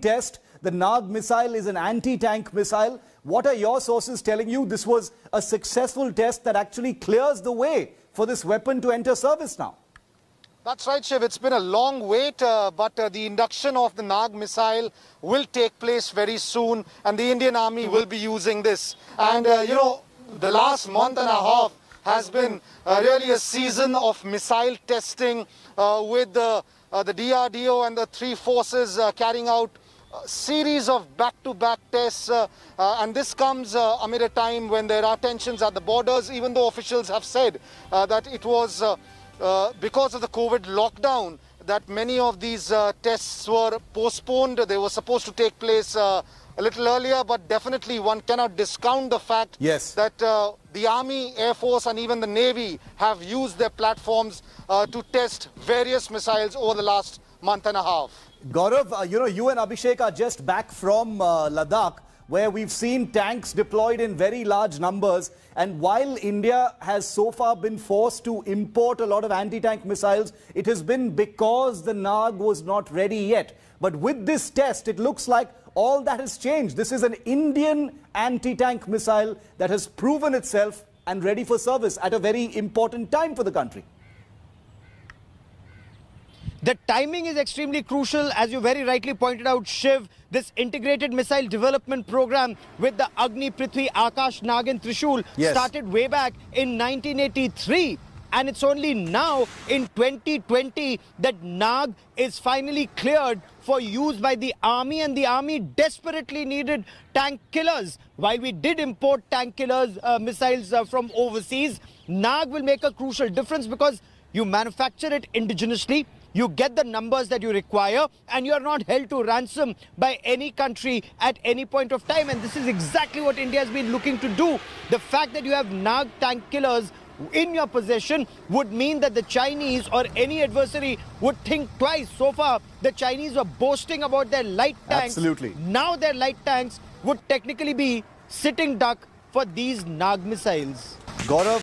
test. The Nag missile is an anti-tank missile. What are your sources telling you? This was a successful test that actually clears the way for this weapon to enter service now. That's right, Shiv. It's been a long wait, uh, but uh, the induction of the Nag missile will take place very soon, and the Indian Army will be using this. And, uh, you know, the last month and a half, has been really a season of missile testing uh, with the, uh, the DRDO and the three forces uh, carrying out series of back-to-back tests uh, uh, and this comes uh, amid a time when there are tensions at the borders even though officials have said that it was because of the COVID lockdown that many of these uh, tests were postponed. They were supposed to take place uh, a little earlier, but definitely one cannot discount the fact yes. that uh, the Army, Air Force, and even the Navy have used their platforms uh, to test various missiles over the last month and a half. Gaurav, uh, you know, you and Abhishek are just back from uh, Ladakh where we've seen tanks deployed in very large numbers. And while India has so far been forced to import a lot of anti-tank missiles, it has been because the NAG was not ready yet. But with this test, it looks like all that has changed. This is an Indian anti-tank missile that has proven itself and ready for service at a very important time for the country. The timing is extremely crucial, as you very rightly pointed out, Shiv. This integrated missile development program with the Agni Prithvi Akash Nagin Trishul yes. started way back in 1983. And it's only now in 2020 that Nag is finally cleared for use by the army and the army desperately needed tank killers. While we did import tank killers uh, missiles uh, from overseas, Nag will make a crucial difference because you manufacture it indigenously, you get the numbers that you require and you are not held to ransom by any country at any point of time. And this is exactly what India has been looking to do. The fact that you have Nag tank killers in your possession would mean that the Chinese or any adversary would think twice. So far, the Chinese were boasting about their light tanks. Absolutely. Now their light tanks would technically be sitting duck for these Nag missiles. Gaurav.